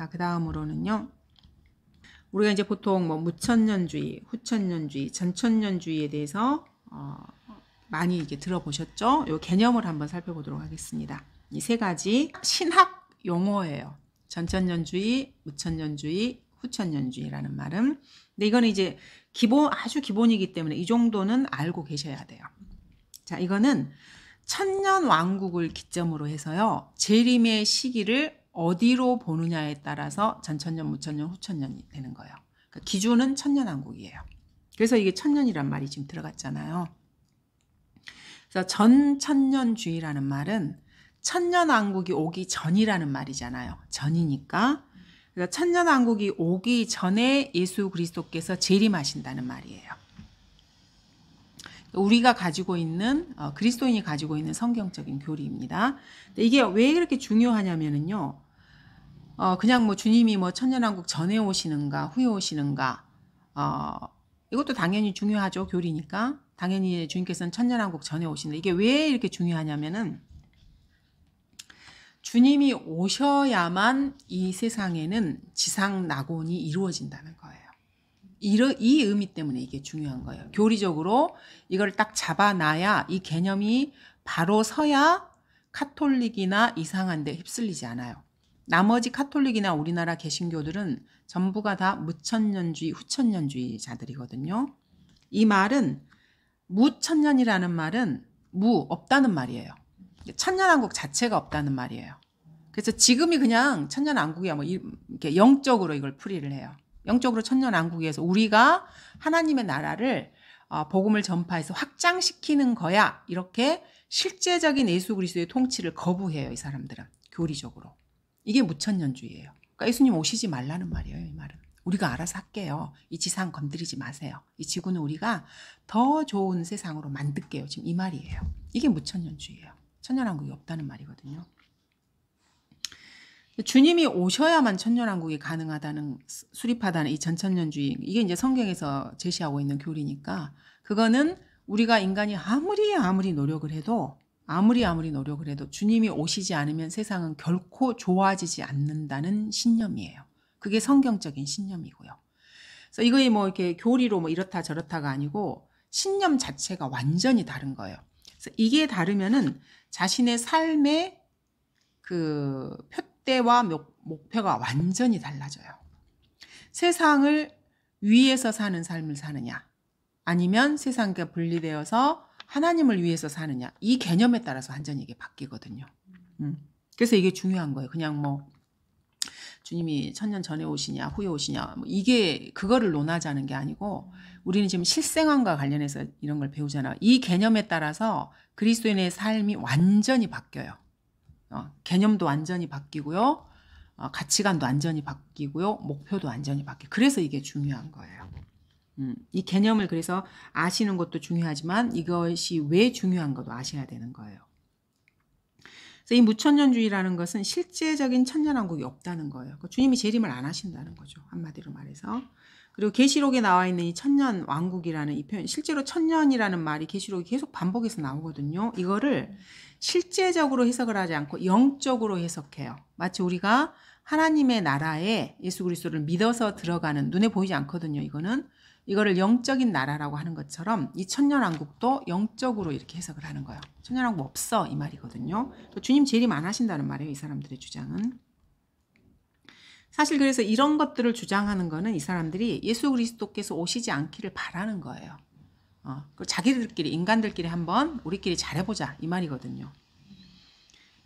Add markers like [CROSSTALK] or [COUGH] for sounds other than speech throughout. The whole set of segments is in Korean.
자, 그 다음으로는요. 우리가 이제 보통 뭐 무천년주의, 후천년주의, 전천년주의에 대해서 어, 많이 이게 들어보셨죠? 요 개념을 한번 살펴보도록 하겠습니다. 이 세 가지 신학 용어예요. 전천년주의, 무천년주의, 후천년주의라는 말은. 근데 이거는 이제 기본 아주 기본이기 때문에 이 정도는 알고 계셔야 돼요. 자, 이거는 천년 왕국을 기점으로 해서요. 재림의 시기를 어디로 보느냐에 따라서 전천년, 무천년, 후천년이 되는 거예요. 그러니까 기준은 천년왕국이에요. 그래서 이게 천년이란 말이 지금 들어갔잖아요. 그래서 전천년주의라는 말은 천년왕국이 오기 전이라는 말이잖아요. 전이니까. 그러니까 천년왕국이 오기 전에 예수 그리스도께서 재림하신다는 말이에요. 우리가 가지고 있는 어, 그리스도인이 가지고 있는 성경적인 교리입니다. 이게 왜 이렇게 중요하냐면은요. 어, 그냥 뭐 주님이 뭐 천년왕국 전에 오시는가 후에 오시는가 어, 이것도 당연히 중요하죠 교리니까 당연히 주님께서는 천년왕국 전에 오신다. 이게 왜 이렇게 중요하냐면은 주님이 오셔야만 이 세상에는 지상 낙원이 이루어진다는 이러, 이 의미 때문에 이게 중요한 거예요. 교리적으로 이걸 딱 잡아놔야 이 개념이 바로 서야 카톨릭이나 이상한데 휩쓸리지 않아요. 나머지 카톨릭이나 우리나라 개신교들은 전부가 다 무천년주의, 후천년주의자들이거든요. 이 말은 무천년이라는 말은 무 없다는 말이에요. 천년왕국 자체가 없다는 말이에요. 그래서 지금이 그냥 천년왕국이야 뭐 이렇게 영적으로 이걸 풀이를 해요. 영적으로 천년왕국에서 우리가 하나님의 나라를 어, 복음을 전파해서 확장시키는 거야. 이렇게 실제적인 예수 그리스도의 통치를 거부해요. 이 사람들은 교리적으로. 이게 무천년주의예요. 그러니까 예수님 오시지 말라는 말이에요. 이 말은. 우리가 알아서 할게요. 이 지상 건드리지 마세요. 이 지구는 우리가 더 좋은 세상으로 만들게요. 지금 이 말이에요. 이게 무천년주의예요. 천년왕국이 없다는 말이거든요. 주님이 오셔야만 천년왕국이 가능하다는 수립하다는 이 전천년주의 이게 이제 성경에서 제시하고 있는 교리니까 그거는 우리가 인간이 아무리 아무리 노력을 해도 아무리 아무리 노력을 해도 주님이 오시지 않으면 세상은 결코 좋아지지 않는다는 신념이에요. 그게 성경적인 신념이고요. 그래서 이거에 뭐 이렇게 교리로 뭐 이렇다 저렇다가 아니고 신념 자체가 완전히 다른 거예요. 그래서 이게 다르면은 자신의 삶의 그 표, 때와 목표가 완전히 달라져요. 세상을 위해서 사는 삶을 사느냐, 아니면 세상과 분리되어서 하나님을 위해서 사느냐, 이 개념에 따라서 완전히 이게 바뀌거든요. 음. 그래서 이게 중요한 거예요. 그냥 뭐, 주님이 천년 전에 오시냐, 후에 오시냐, 뭐 이게, 그거를 논하자는 게 아니고, 우리는 지금 실생활과 관련해서 이런 걸 배우잖아요. 이 개념에 따라서 그리스도인의 삶이 완전히 바뀌어요. 어, 개념도 완전히 바뀌고요. 어, 가치관도 완전히 바뀌고요. 목표도 완전히 바뀌고. 그래서 이게 중요한 거예요. 음, 이 개념을 그래서 아시는 것도 중요하지만 이것이 왜 중요한 것도 아셔야 되는 거예요. 그래서 이 무천년주의라는 것은 실제적인 천년왕국이 없다는 거예요. 그러니까 주님이 재림을 안 하신다는 거죠. 한마디로 말해서. 그리고 계시록에 나와 있는 이 천년 왕국이라는 이 표현, 실제로 천년이라는 말이 계시록이 계속 반복해서 나오거든요. 이거를 실제적으로 해석을 하지 않고 영적으로 해석해요. 마치 우리가 하나님의 나라에 예수 그리스도를 믿어서 들어가는 눈에 보이지 않거든요. 이거는 이거를 영적인 나라라고 하는 것처럼 이 천년왕국도 영적으로 이렇게 해석을 하는 거예요. 천년왕국 없어 이 말이거든요. 주님 재림 안 하신다는 말이에요. 이 사람들의 주장은. 사실 그래서 이런 것들을 주장하는 거는 이 사람들이 예수 그리스도께서 오시지 않기를 바라는 거예요. 어, 그 자기들끼리 인간들끼리 한번 우리끼리 잘해보자 이 말이거든요.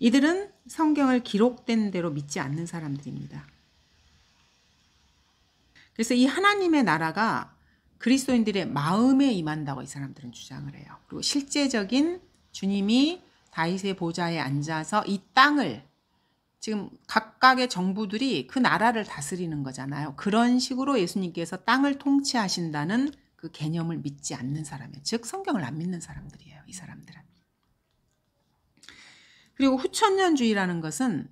이들은 성경을 기록된 대로 믿지 않는 사람들입니다. 그래서 이 하나님의 나라가 그리스도인들의 마음에 임한다고 이 사람들은 주장을 해요. 그리고 실제적인 주님이 다윗의 보좌에 앉아서 이 땅을 지금 각각의 정부들이 그 나라를 다스리는 거잖아요. 그런 식으로 예수님께서 땅을 통치하신다는 그 개념을 믿지 않는 사람이에요. 즉 성경을 안 믿는 사람들이에요. 이 사람들은. 그리고 후천년주의라는 것은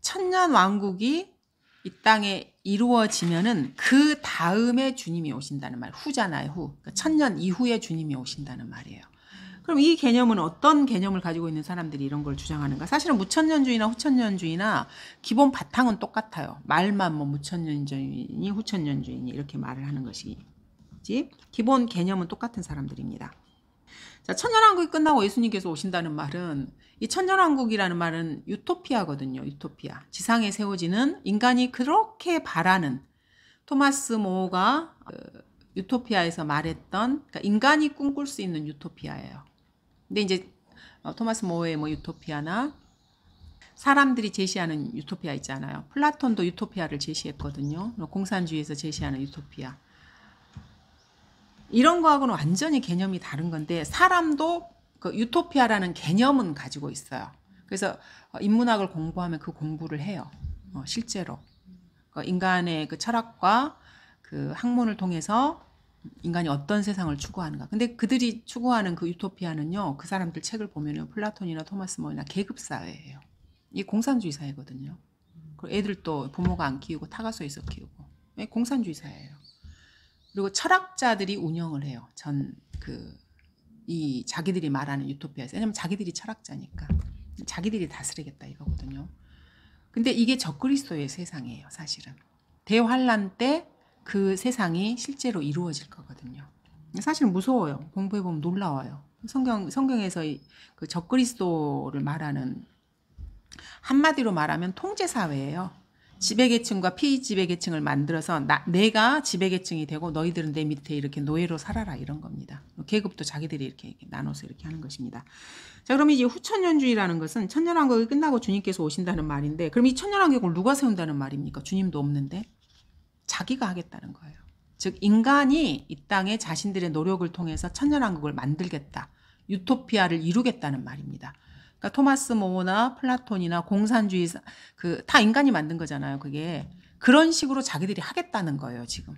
천년 왕국이 이 땅에 이루어지면은 그 다음에 주님이 오신다는 말, 후잖아요, 후. 그러니까 천년 이후에 주님이 오신다는 말이에요. 그럼 이 개념은 어떤 개념을 가지고 있는 사람들이 이런 걸 주장하는가? 사실은 무천년주의나 후천년주의나 기본 바탕은 똑같아요. 말만 뭐 무천년주의니 후천년주의니 이렇게 말을 하는 것이 있지 기본 개념은 똑같은 사람들입니다. 자, 천년왕국이 끝나고 예수님께서 오신다는 말은 이 천년왕국이라는 말은 유토피아거든요. 유토피아. 지상에 세워지는 인간이 그렇게 바라는 토마스 모호가 그 유토피아에서 말했던 그러니까 인간이 꿈꿀 수 있는 유토피아예요. 근데 이제 어, 토마스 모호의 뭐 유토피아나 사람들이 제시하는 유토피아 있잖아요. 플라톤도 유토피아를 제시했거든요. 공산주의에서 제시하는 유토피아. 이런 거하고는 완전히 개념이 다른 건데 사람도 그 유토피아라는 개념은 가지고 있어요. 그래서 어, 인문학을 공부하면 그 공부를 해요. 어, 실제로 그 인간의 그 철학과 그 학문을 통해서 인간이 어떤 세상을 추구하는가. 근데 그들이 추구하는 그 유토피아는요. 그 사람들 책을 보면은 플라톤이나 토마스 모이나 계급 사회예요. 이 공산주의 사회거든요. 그리고 애들도 부모가 안 키우고 타가서에서 키우고 예, 공산주의 사회예요. 그리고 철학자들이 운영을 해요. 전 그 이 자기들이 말하는 유토피아에서 왜냐면 자기들이 철학자니까 자기들이 다스리겠다 이거거든요. 근데 이게 적그리스도의 세상이에요, 사실은. 대환란 때 그 세상이 실제로 이루어질 거거든요. 사실 무서워요. 공부해 보면 놀라워요. 성경 성경에서 그 적그리스도를 말하는 한마디로 말하면 통제 사회예요. 지배계층과 피지배계층을 만들어서 나, 내가 지배계층이 되고 너희들은 내 밑에 이렇게 노예로 살아라 이런 겁니다. 계급도 자기들이 이렇게, 이렇게 나눠서 이렇게 하는 것입니다. 자그럼 이제 후천년주의라는 것은 천년왕국이 끝나고 주님께서 오신다는 말인데 그럼 이 천년왕국을 누가 세운다는 말입니까? 주님도 없는데 자기가 하겠다는 거예요. 즉 인간이 이 땅에 자신들의 노력을 통해서 천년왕국을 만들겠다. 유토피아를 이루겠다는 말입니다. 그러니까 토마스 모모나 플라톤이나 공산주의 그다 인간이 만든 거잖아요. 그게 그런 식으로 자기들이 하겠다는 거예요. 지금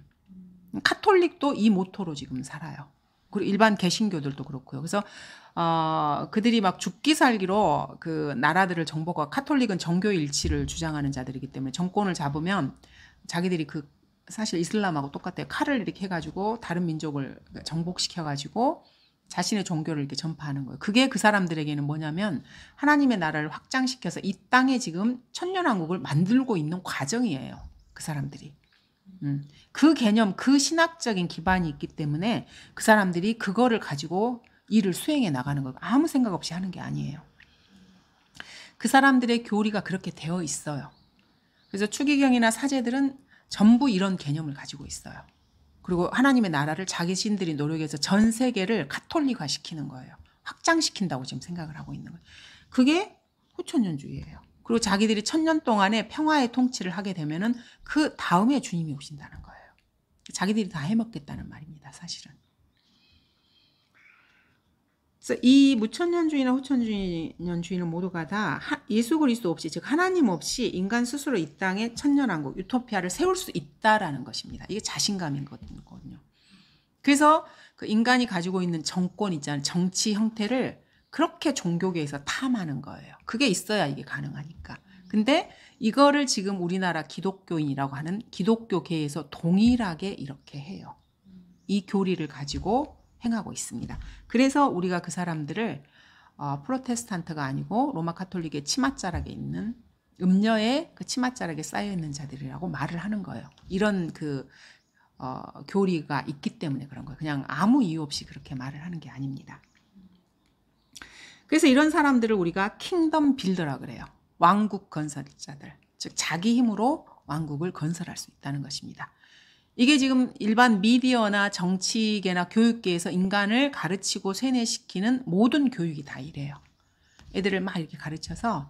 카톨릭도 이 모토로 지금 살아요. 그리고 일반 개신교들도 그렇고요. 그래서 어, 그들이 막 죽기 살기로 그 나라들을 정복하고 카톨릭은 정교 일치를 주장하는 자들이기 때문에 정권을 잡으면 자기들이 그 사실 이슬람하고 똑같아요. 칼을 이렇게 해가지고 다른 민족을 정복시켜가지고 자신의 종교를 이렇게 전파하는 거예요. 그게 그 사람들에게는 뭐냐면 하나님의 나라를 확장시켜서 이 땅에 지금 천년왕국을 만들고 있는 과정이에요. 그 사람들이. 음. 그 개념, 그 신학적인 기반이 있기 때문에 그 사람들이 그거를 가지고 일을 수행해 나가는 거예요. 아무 생각 없이 하는 게 아니에요. 그 사람들의 교리가 그렇게 되어 있어요. 그래서 추기경이나 사제들은 전부 이런 개념을 가지고 있어요. 그리고 하나님의 나라를 자기 신들이 노력해서 전 세계를 카톨릭화 시키는 거예요. 확장시킨다고 지금 생각을 하고 있는 거예요. 그게 후천년주의예요. 그리고 자기들이 천년 동안에 평화의 통치를 하게 되면은 그 다음에 주님이 오신다는 거예요. 자기들이 다 해먹겠다는 말입니다, 사실은. 이무천년주인이나후천년주인는 모두가 다 예수 그리스도 없이 즉 하나님 없이 인간 스스로 이 땅에 천년왕국 유토피아를 세울 수 있다라는 것입니다. 이게 자신감인 거거든요. 그래서 그 인간이 가지고 있는 정권 있잖아요. 정치 형태를 그렇게 종교계에서 탐하는 거예요. 그게 있어야 이게 가능하니까. 근데 이거를 지금 우리나라 기독교인이라고 하는 기독교계에서 동일하게 이렇게 해요. 이 교리를 가지고 행하고 있습니다. 그래서 우리가 그 사람들을 어, 프로테스탄트가 아니고 로마 카톨릭의 치맛자락에 있는 음녀의 그 치맛자락에 쌓여 있는 자들이라고 말을 하는 거예요. 이런 그 어, 교리가 있기 때문에 그런 거예요. 그냥 아무 이유 없이 그렇게 말을 하는 게 아닙니다. 그래서 이런 사람들을 우리가 킹덤 빌더라 그래요. 왕국 건설자들. 즉 자기 힘으로 왕국을 건설할 수 있다는 것입니다. 이게 지금 일반 미디어나 정치계나 교육계에서 인간을 가르치고 세뇌시키는 모든 교육이 다 이래요. 애들을 막 이렇게 가르쳐서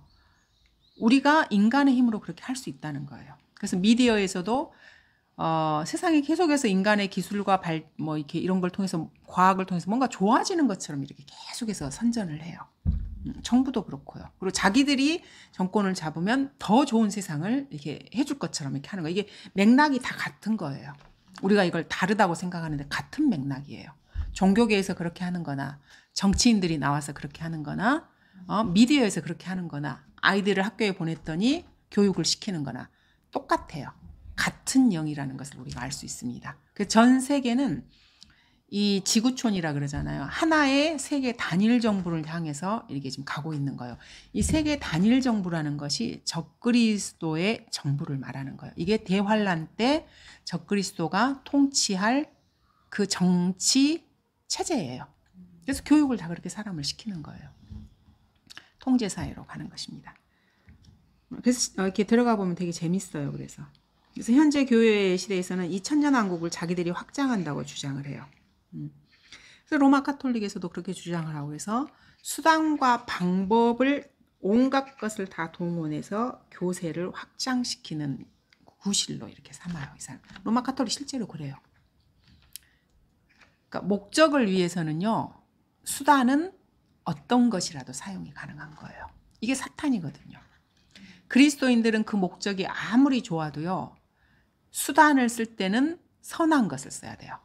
우리가 인간의 힘으로 그렇게 할 수 있다는 거예요. 그래서 미디어에서도 어, 세상이 계속해서 인간의 기술과 발, 뭐 이렇게 이런 걸 통해서 과학을 통해서 뭔가 좋아지는 것처럼 이렇게 계속해서 선전을 해요. 정부도 그렇고요. 그리고 자기들이 정권을 잡으면 더 좋은 세상을 이렇게 해줄 것처럼 이렇게 하는 거. 이게 맥락이 다 같은 거예요. 우리가 이걸 다르다고 생각하는데 같은 맥락이에요. 종교계에서 그렇게 하는 거나 정치인들이 나와서 그렇게 하는 거나 어, 미디어에서 그렇게 하는 거나 아이들을 학교에 보냈더니 교육을 시키는 거나 똑같아요. 같은 영이라는 것을 우리가 알 수 있습니다. 그 전 세계는 이 지구촌이라 그러잖아요. 하나의 세계 단일 정부를 향해서 이렇게 지금 가고 있는 거예요. 이 세계 단일 정부라는 것이 적그리스도의 정부를 말하는 거예요. 이게 대환란 때 적그리스도가 통치할 그 정치 체제예요. 그래서 교육을 다 그렇게 사람을 시키는 거예요. 통제 사회로 가는 것입니다. 그래서 어, 이렇게 들어가 보면 되게 재밌어요. 그래서 그래서 현재 교회 의 시대에서는 이 천년 왕국을 자기들이 확장한다고 주장을 해요. 음. 그래서 로마 카톨릭에서도 그렇게 주장을 하고 해서 수단과 방법을 온갖 것을 다 동원해서 교세를 확장시키는 구실로 이렇게 삼아요. 이 사람. 로마 카톨릭 실제로 그래요. 그러니까 목적을 위해서는요. 수단은 어떤 것이라도 사용이 가능한 거예요. 이게 사탄이거든요. 그리스도인들은 그 목적이 아무리 좋아도요. 수단을 쓸 때는 선한 것을 써야 돼요.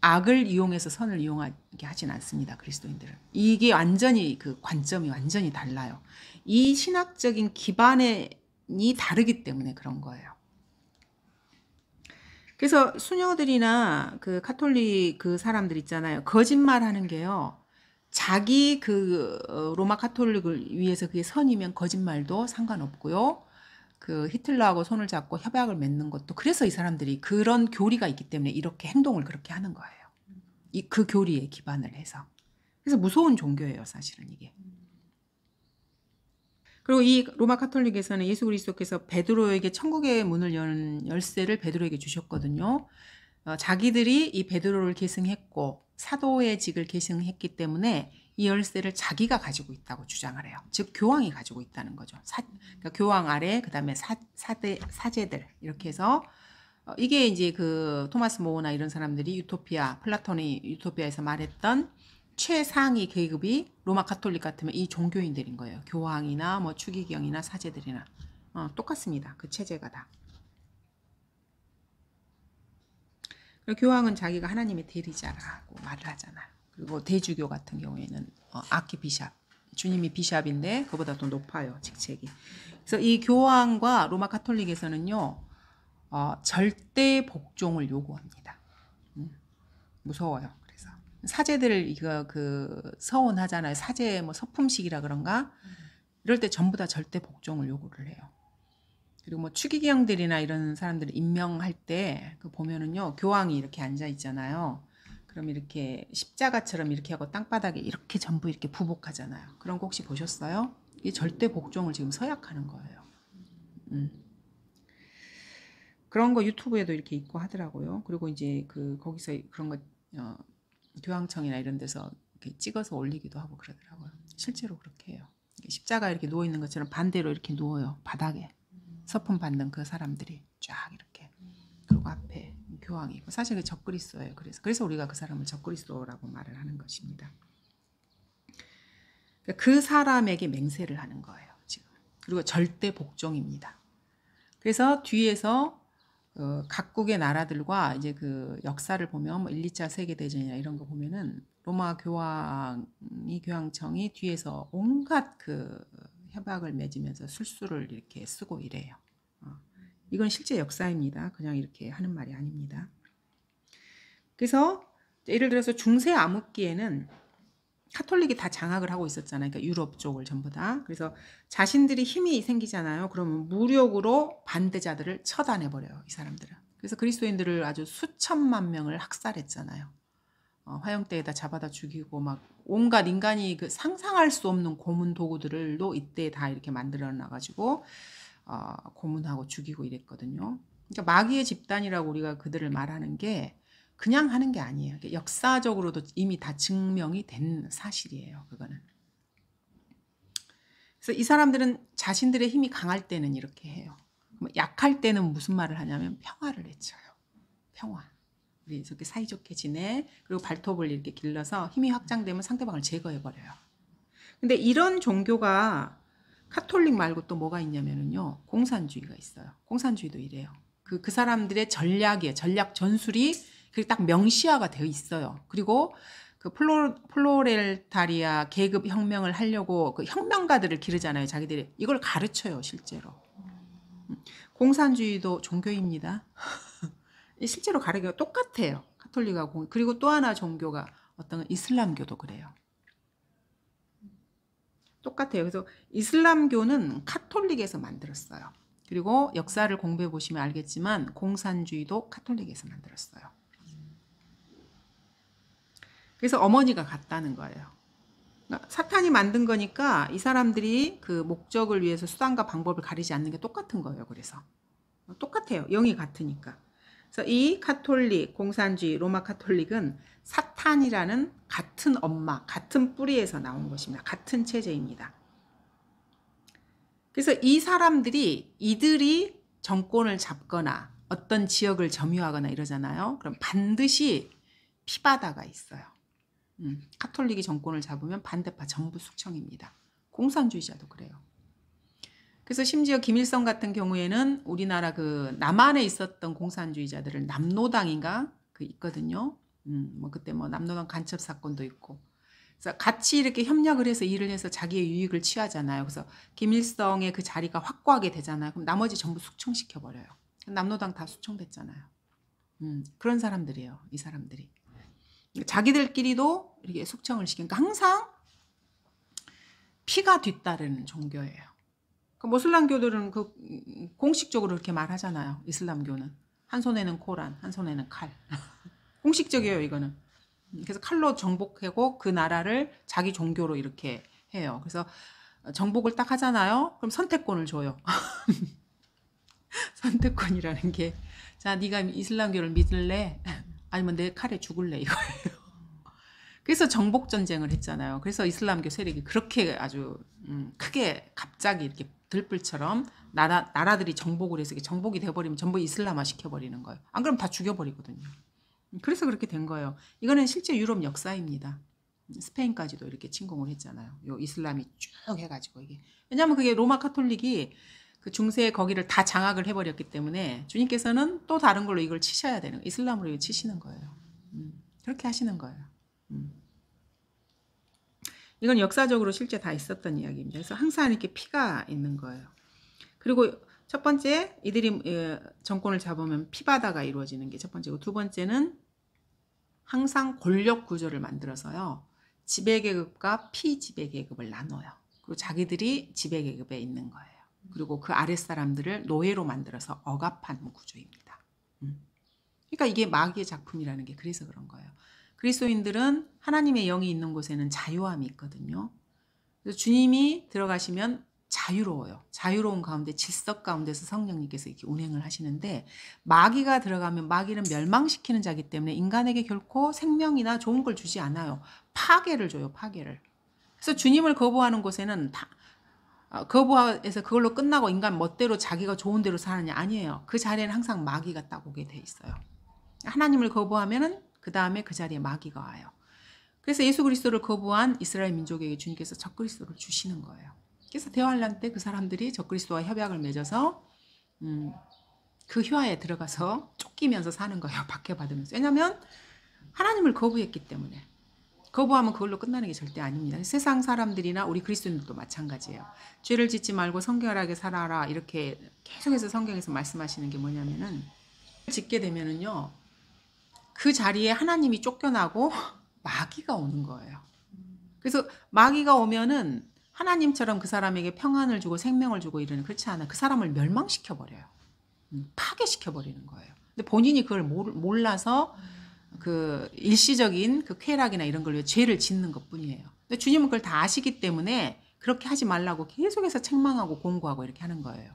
악을 이용해서 선을 이용하게 하진 않습니다. 그리스도인들은. 이게 완전히 그 관점이 완전히 달라요. 이 신학적인 기반이 다르기 때문에 그런 거예요. 그래서 수녀들이나 그 카톨릭 그 사람들 있잖아요. 거짓말 하는 게요. 자기 그 어, 로마 카톨릭을 위해서 그게 선이면 거짓말도 상관없고요. 그 히틀러하고 손을 잡고 협약을 맺는 것도 그래서 이 사람들이 그런 교리가 있기 때문에 이렇게 행동을 그렇게 하는 거예요. 이 그 교리에 기반을 해서. 그래서 무서운 종교예요, 사실은 이게. 그리고 이 로마 카톨릭에서는 예수 그리스도께서 베드로에게 천국의 문을 여는 열쇠를 베드로에게 주셨거든요. 어, 자기들이 이 베드로를 계승했고 사도의 직을 계승했기 때문에 이 열쇠를 자기가 가지고 있다고 주장을 해요. 즉 교황이 가지고 있다는 거죠. 사, 그러니까 교황 아래 그다음에 사, 사대, 사제들 이렇게 해서 어, 이게 이제 그 토마스 모어나 이런 사람들이 유토피아 플라톤이 유토피아에서 말했던 최상위 계급이 로마 카톨릭 같으면 이 종교인들인 거예요. 교황이나 뭐 추기경이나 사제들이나 어, 똑같습니다. 그 체제가 다. 교황은 자기가 하나님의 대리자라고 말을 하잖아요. 그리고 대주교 같은 경우에는 어, 아키 비샵 주님이 비샵인데 그보다 더 높아요 직책이. 그래서 이 교황과 로마 카톨릭에서는요 어, 절대 복종을 요구합니다. 음, 무서워요. 그래서 사제들 이거 그 서원하잖아요. 사제 뭐 서품식이라 그런가 이럴 때 전부 다 절대 복종을 요구를 해요. 그리고 뭐 추기경들이나 이런 사람들을 임명할 때 그 보면은요 교황이 이렇게 앉아 있잖아요. 그럼 이렇게 십자가처럼 이렇게 하고 땅바닥에 이렇게 전부 이렇게 부복하잖아요. 그런 거 혹시 보셨어요? 이 절대 복종을 지금 서약하는 거예요. 음. 그런 거 유튜브에도 이렇게 있고 하더라고요. 그리고 이제 그 거기서 그런 거 어, 교황청이나 이런 데서 이렇게 찍어서 올리기도 하고 그러더라고요. 실제로 그렇게 해요. 십자가 이렇게 누워 있는 것처럼 반대로 이렇게 누워요. 바닥에 서품 받는 그 사람들이 쫙 이렇게 그리고 앞에 교황이고 사실 그 적그리스도예요. 그래서 그래서 우리가 그 사람을 적그리스도라고 말을 하는 것입니다. 그러니까 그 사람에게 맹세를 하는 거예요. 지금 그리고 절대 복종입니다. 그래서 뒤에서 어, 각국의 나라들과 이제 그 역사를 보면 뭐 1, 2차 세계 대전이나 이런 거 보면은 로마 교황이 교황청이 뒤에서 온갖 그 협약을 맺으면서 술수를 이렇게 쓰고 이래요. 이건 실제 역사입니다. 그냥 이렇게 하는 말이 아닙니다. 그래서 예를 들어서 중세 암흑기에는 카톨릭이 다 장악을 하고 있었잖아요. 그러니까 유럽 쪽을 전부 다. 그래서 자신들이 힘이 생기잖아요. 그러면 무력으로 반대자들을 처단해 버려요. 이 사람들은. 그래서 그리스도인들을 아주 수천만 명을 학살했잖아요. 어, 화영대에다 잡아다 죽이고 막 온갖 인간이 그 상상할 수 없는 고문 도구들을도 이때 다 이렇게 만들어 놔가지고 어, 고문하고 죽이고 이랬거든요. 그러니까 마귀의 집단이라고 우리가 그들을 말하는 게 그냥 하는 게 아니에요. 역사적으로도 이미 다 증명이 된 사실이에요. 그거는. 그래서 이 사람들은 자신들의 힘이 강할 때는 이렇게 해요. 뭐 약할 때는 무슨 말을 하냐면 평화를 외쳐요. 평화. 우리 이렇게 사이좋게 지내. 그리고 발톱을 이렇게 길러서 힘이 확장되면 상대방을 제거해버려요. 근데 이런 종교가 카톨릭 말고 또 뭐가 있냐면은요. 공산주의가 있어요. 공산주의도 이래요. 그, 그 사람들의 전략이에요. 전략 전술이 그 딱 명시화가 되어 있어요. 그리고 그 플로, 플로렐타리아 계급 혁명을 하려고 그 혁명가들을 기르잖아요. 자기들이 이걸 가르쳐요, 실제로. 공산주의도 종교입니다. [LAUGHS] 실제로 가르쳐 똑같아요. 카톨릭하고 그리고 또 하나 종교가 어떤 이슬람교도 그래요. 똑같아요. 그래서 이슬람교는 카톨릭에서 만들었어요. 그리고 역사를 공부해 보시면 알겠지만 공산주의도 카톨릭에서 만들었어요. 그래서 어머니가 갔다는 거예요. 그러니까 사탄이 만든 거니까 이 사람들이 그 목적을 위해서 수단과 방법을 가리지 않는 게 똑같은 거예요. 그래서 똑같아요. 영이 같으니까. 그래서 이 카톨릭, 공산주의, 로마 카톨릭은 사탄이라는 같은 엄마, 같은 뿌리에서 나온 것입니다. 같은 체제입니다. 그래서 이 사람들이 이들이 정권을 잡거나 어떤 지역을 점유하거나 이러잖아요. 그럼 반드시 피바다가 있어요. 음, 카톨릭이 정권을 잡으면 반대파 전부 숙청입니다. 공산주의자도 그래요. 그래서 심지어 김일성 같은 경우에는 우리나라 그 남한에 있었던 공산주의자들을 남노당인가 그 있거든요. 음, 뭐 그때 뭐 남노당 간첩 사건도 있고. 그래서 같이 이렇게 협력을 해서 일을 해서 자기의 유익을 취하잖아요. 그래서 김일성의 그 자리가 확고하게 되잖아요. 그럼 나머지 전부 숙청시켜 버려요. 남노당 다 숙청됐잖아요. 음, 그런 사람들이에요. 이 사람들이. 자기들끼리도 이렇게 숙청을 시키니까 항상 피가 뒤따르는 종교예요. 그 모슬람교들은 그 음, 공식적으로 이렇게 말하잖아요. 이슬람교는 한 손에는 코란, 한 손에는 칼. [LAUGHS] 공식적이에요, 이거는. 그래서 칼로 정복하고 그 나라를 자기 종교로 이렇게 해요. 그래서 어, 정복을 딱 하잖아요. 그럼 선택권을 줘요. [LAUGHS] 선택권이라는 게 자, 네가 이슬람교를 믿을래? 아니면 내 칼에 죽을래? 이거예요. [LAUGHS] 그래서 정복 전쟁을 했잖아요. 그래서 이슬람교 세력이 그렇게 아주 음, 크게 갑자기 이렇게 들불처럼 나라 나라들이 정복을 해서 정복이 돼버리면 전부 이슬람화 시켜버리는 거예요. 안 그럼 다 죽여버리거든요. 그래서 그렇게 된 거예요. 이거는 실제 유럽 역사입니다. 스페인까지도 이렇게 침공을 했잖아요. 요 이슬람이 쭉 해가지고 이게 왜냐하면 그게 로마 카톨릭이 그 중세 거기를 다 장악을 해버렸기 때문에 주님께서는 또 다른 걸로 이걸 치셔야 되는 이슬람으로 이걸 치시는 거예요. 음, 그렇게 하시는 거예요. 음. 이건 역사적으로 실제 다 있었던 이야기입니다. 그래서 항상 이렇게 피가 있는 거예요. 그리고 첫 번째 이들이 예, 정권을 잡으면 피바다가 이루어지는 게 첫 번째고 두 번째는 항상 권력 구조를 만들어서요. 지배계급과 피지배계급을 나눠요. 그리고 자기들이 지배계급에 있는 거예요. 그리고 그 아랫사람들을 노예로 만들어서 억압하는 구조입니다. 음. 그러니까 이게 마귀의 작품이라는 게 그래서 그런 거예요. 그리스도인들은 하나님의 영이 있는 곳에는 자유함이 있거든요. 그래서 주님이 들어가시면 자유로워요. 자유로운 가운데 질서 가운데서 성령님께서 이렇게 운행을 하시는데 마귀가 들어가면 마귀는 멸망시키는 자기 때문에 인간에게 결코 생명이나 좋은 걸 주지 않아요. 파괴를 줘요. 파괴를. 그래서 주님을 거부하는 곳에는 다 어, 거부해서 그걸로 끝나고 인간 멋대로 자기가 좋은 대로 사느냐 아니에요. 그 자리에는 항상 마귀가 딱 오게 돼 있어요. 하나님을 거부하면은 그 다음에 그 자리에 마귀가 와요. 그래서 예수 그리스도를 거부한 이스라엘 민족에게 주님께서 적그리스도를 주시는 거예요. 그래서 대환란 때 그 사람들이 적그리스도와 협약을 맺어서 음, 그 혀에 들어가서 쫓기면서 사는 거예요. [LAUGHS] 박해받으면서. 왜냐하면 하나님을 거부했기 때문에. 거부하면 그걸로 끝나는 게 절대 아닙니다. 세상 사람들이나 우리 그리스도인들도 마찬가지예요. 죄를 짓지 말고 성결하게 살아라 이렇게 계속해서 성경에서 말씀하시는 게 뭐냐면은 짓게 되면은요 그 자리에 하나님이 쫓겨나고 마귀가 오는 거예요. 그래서 마귀가 오면은 하나님처럼 그 사람에게 평안을 주고 생명을 주고 이러는 그렇지 않아. 그 사람을 멸망시켜 버려요. 음, 파괴시켜 버리는 거예요. 근데 본인이 그걸 몰라서 그 일시적인 그 쾌락이나 이런 걸 위해 죄를 짓는 것뿐이에요. 근데 주님은 그걸 다 아시기 때문에 그렇게 하지 말라고 계속해서 책망하고 공고하고 이렇게 하는 거예요.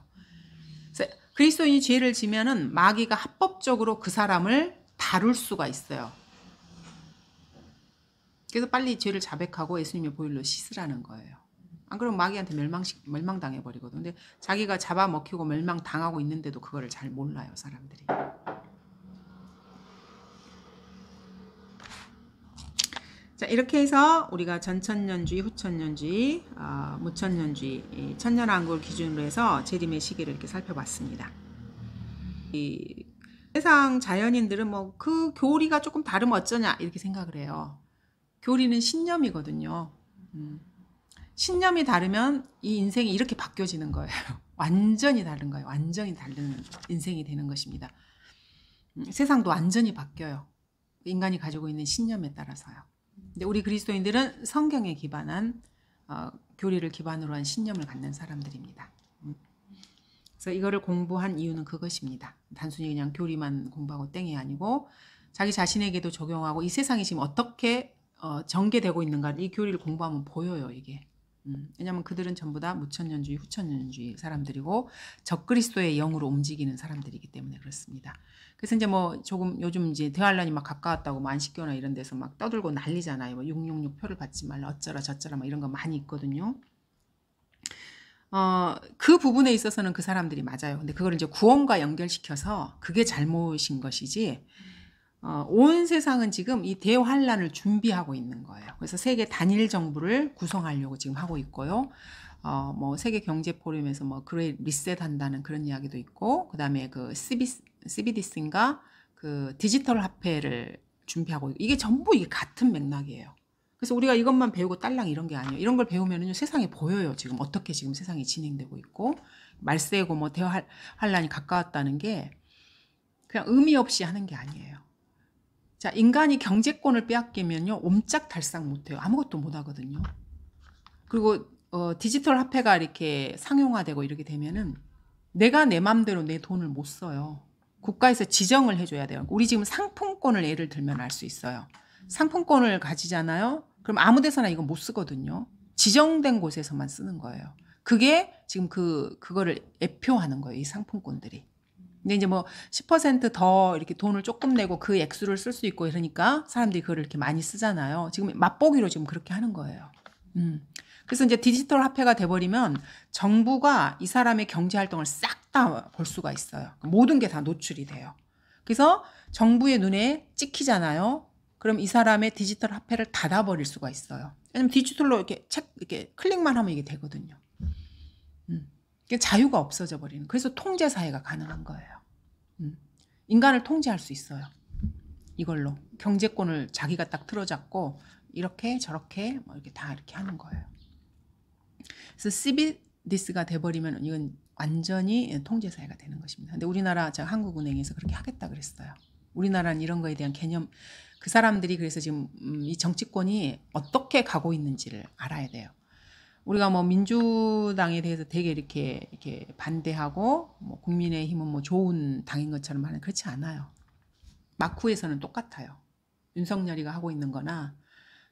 그래서 그리스도인이 죄를 지면은 마귀가 합법적으로 그 사람을 다룰 수가 있어요. 그래서 빨리 죄를 자백하고 예수님의 보일로 씻으라는 거예요. 안 그러면 마귀한테 멸망 멸망당해 버리거든. 근데 자기가 잡아먹히고 멸망당하고 있는데도 그거를 잘 몰라요, 사람들이. 자, 이렇게 해서 우리가 전천년주의, 후천년주의, 어, 무천년주의, 천년왕국을 기준으로 해서 재림의 시기를 이렇게 살펴봤습니다. 이 세상 자연인들은 뭐 그 교리가 조금 다르면 어쩌냐 이렇게 생각을 해요. 교리는 신념이거든요. 음. 신념이 다르면 이 인생이 이렇게 바뀌어지는 거예요. [LAUGHS] 완전히 다른 거예요. 완전히 다른 인생이 되는 것입니다. 음, 세상도 완전히 바뀌어요. 인간이 가지고 있는 신념에 따라서요. 근데 우리 그리스도인들은 성경에 기반한 어, 교리를 기반으로 한 신념을 갖는 사람들입니다. 그래서 이거를 공부한 이유는 그것입니다. 단순히 그냥 교리만 공부하고 땡이 아니고 자기 자신에게도 적용하고 이 세상이 지금 어떻게 어, 전개되고 있는가이 교리를 공부하면 보여요 이게. 음, 왜냐하면 그들은 전부 다 무천년주의, 후천년주의 사람들이고 적그리스도의 영으로 움직이는 사람들이기 때문에 그렇습니다. 그래서 이제 뭐 조금 요즘 이제 대환란이 막 가까웠다고 뭐식교나 이런 데서 막 떠들고 난리잖아요. 뭐666 표를 받지 말라 어쩌라 저쩌라 막 이런 거 많이 있거든요. 어, 그 부분에 있어서는 그 사람들이 맞아요. 근데 그걸 이제 구원과 연결시켜서 그게 잘못인 것이지. 어, 온 세상은 지금 이 대환란을 준비하고 있는 거예요. 그래서 세계 단일 정부를 구성하려고 지금 하고 있고요. 어, 뭐 세계 경제 포럼에서 뭐 그레이 리셋한다는 그런 이야기도 있고, 그다음에 그 CB, CBDC인가 그 디지털 화폐를 준비하고 이게 전부 이게 같은 맥락이에요. 그래서 우리가 이것만 배우고 딸랑 이런 게 아니에요. 이런 걸 배우면은요 세상이 보여요. 지금 어떻게 지금 세상이 진행되고 있고 말세고 뭐대화할란이 가까웠다는 게 그냥 의미 없이 하는 게 아니에요. 자 인간이 경제권을 빼앗기면요 옴짝달싹 못해요. 아무것도 못 하거든요. 그리고 어, 디지털 화폐가 이렇게 상용화되고 이렇게 되면은 내가 내 마음대로 내 돈을 못 써요. 국가에서 지정을 해줘야 돼요. 우리 지금 상품권을 예를 들면 알 수 있어요. 상품권을 가지잖아요. 그럼 아무 데서나 이건 못 쓰거든요. 지정된 곳에서만 쓰는 거예요. 그게 지금 그, 그거를 애표하는 거예요. 이 상품권들이. 근데 이제 뭐 10%더 이렇게 돈을 조금 내고 그 액수를 쓸 수 있고 이러니까 사람들이 그걸 이렇게 많이 쓰잖아요. 지금 맛보기로 지금 그렇게 하는 거예요. 음. 그래서 이제 디지털 화폐가 돼버리면 정부가 이 사람의 경제 활동을 싹 다 볼 수가 있어요. 모든 게 다 노출이 돼요. 그래서 정부의 눈에 찍히잖아요. 그럼 이 사람의 디지털 화폐를 닫아버릴 수가 있어요. 왜냐면 디지털로 이렇게 책, 이렇게 클릭만 하면 이게 되거든요. 음. 이게 자유가 없어져 버리는. 그래서 통제 사회가 가능한 거예요. 음. 인간을 통제할 수 있어요. 이걸로 경제권을 자기가 딱 틀어잡고 이렇게 저렇게 뭐 이렇게 다 이렇게 하는 거예요. 그래서 시비디스가 돼버리면 이건 완전히 통제 사회가 되는 것입니다. 근데 우리나라 제가 한국은행에서 그렇게 하겠다 그랬어요. 우리나라는 이런 거에 대한 개념 그 사람들이 그래서 지금 음, 이 정치권이 어떻게 가고 있는지를 알아야 돼요. 우리가 뭐 민주당에 대해서 되게 이렇게 이렇게 반대하고 뭐 국민의힘은 뭐 좋은 당인 것처럼 말 하는 그렇지 않아요. 마크에서는 똑같아요. 윤석열이가 하고 있는 거나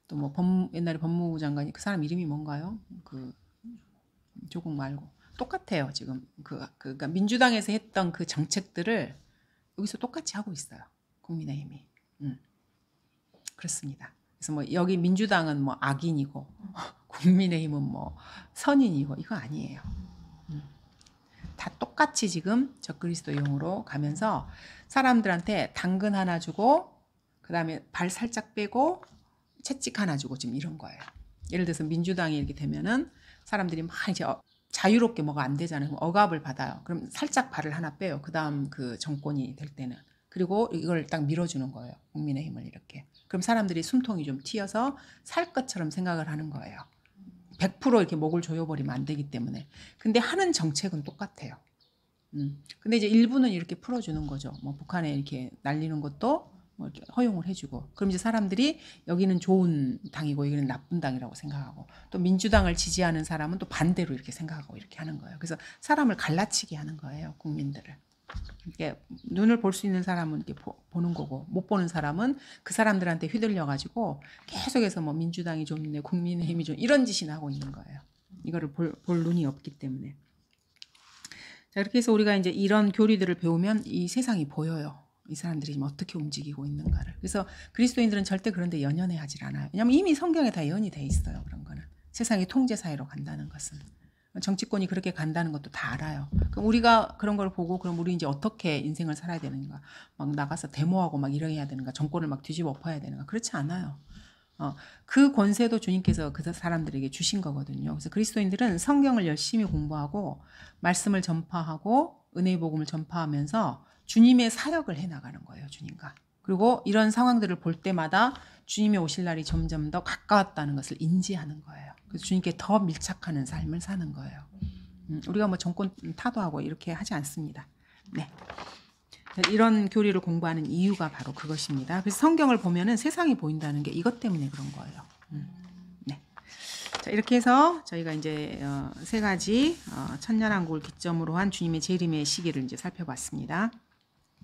또뭐 옛날에 법무부 장관이 그 사람 이름이 뭔가요? 그 조국 말고 똑같아요. 지금 그, 그 그러니까 민주당에서 했던 그 정책들을 여기서 똑같이 하고 있어요. 국민의힘이. 음. 그렇습니다. 그래서 뭐 여기 민주당은 뭐 악인이고 [LAUGHS] 국민의힘은 뭐 선인이고 이거 아니에요. 음. 다 똑같이 지금 적그리스도용으로 가면서 사람들한테 당근 하나 주고 그다음에 발 살짝 빼고 채찍 하나 주고 지금 이런 거예요. 예를 들어서 민주당이 이렇게 되면은 사람들이 막 이제 어, 자유롭게 뭐가 안 되잖아요. 억압을 받아요. 그럼 살짝 발을 하나 빼요. 그다음 그 정권이 될 때는 그리고 이걸 딱 밀어주는 거예요. 국민의힘을 이렇게. 그럼 사람들이 숨통이 좀 튀어서 살 것처럼 생각을 하는 거예요. 100% 이렇게 목을 조여버리면 안 되기 때문에. 근데 하는 정책은 똑같아요. 음. 근데 이제 일부는 이렇게 풀어주는 거죠. 뭐 북한에 이렇게 날리는 것도 뭐 허용을 해주고. 그럼 이제 사람들이 여기는 좋은 당이고 여기는 나쁜 당이라고 생각하고 또 민주당을 지지하는 사람은 또 반대로 이렇게 생각하고 이렇게 하는 거예요. 그래서 사람을 갈라치게 하는 거예요. 국민들을. 이게 눈을 볼 수 있는 사람은 이렇게 보, 는 거고 못 보는 사람은 그 사람들한테 휘둘려 가지고 계속해서 뭐 민주당이 좀네 국민의힘이 좀 이런 짓이나 하고 있는 거예요. 이거를 볼, 볼 눈이 없기 때문에. 자, 이렇게 해서 우리가 이제 이런 교리들을 배우면 이 세상이 보여요. 이 사람들이 지금 어떻게 움직이고 있는가를. 그래서 그리스도인들은 절대 그런데 연연해 하질 않아요. 왜냐하면 이미 성경에 다예이돼 있어요. 그런 거는. 세상이 통제 사회로 간다는 것은. 정치권이 그렇게 간다는 것도 다 알아요. 그럼 우리가 그런 걸 보고 그럼 우리 이제 어떻게 인생을 살아야 되는가? 막 나가서 데모하고 막 이래야 되는가? 정권을 막 뒤집어 엎어야 되는가? 그렇지 않아요. 어, 그 권세도 주님께서 그 사람들에게 주신 거거든요. 그래서 그리스도인들은 성경을 열심히 공부하고 말씀을 전파하고 은혜의 복음을 전파하면서 주님의 사역을 해 나가는 거예요, 주님과. 그리고 이런 상황들을 볼 때마다 주님이 오실 날이 점점 더 가까웠다는 것을 인지하는 거예요. 그래서 주님께 더 밀착하는 삶을 사는 거예요. 음, 우리가 뭐 정권 타도하고 이렇게 하지 않습니다. 네. 이런 교리를 공부하는 이유가 바로 그것입니다. 그래서 성경을 보면은 세상이 보인다는 게 이것 때문에 그런 거예요. 음. 네. 자, 이렇게 해서 저희가 이제 어, 세 가지 어, 천년왕국을 기점으로 한 주님의 재림의 시기를 이제 살펴봤습니다.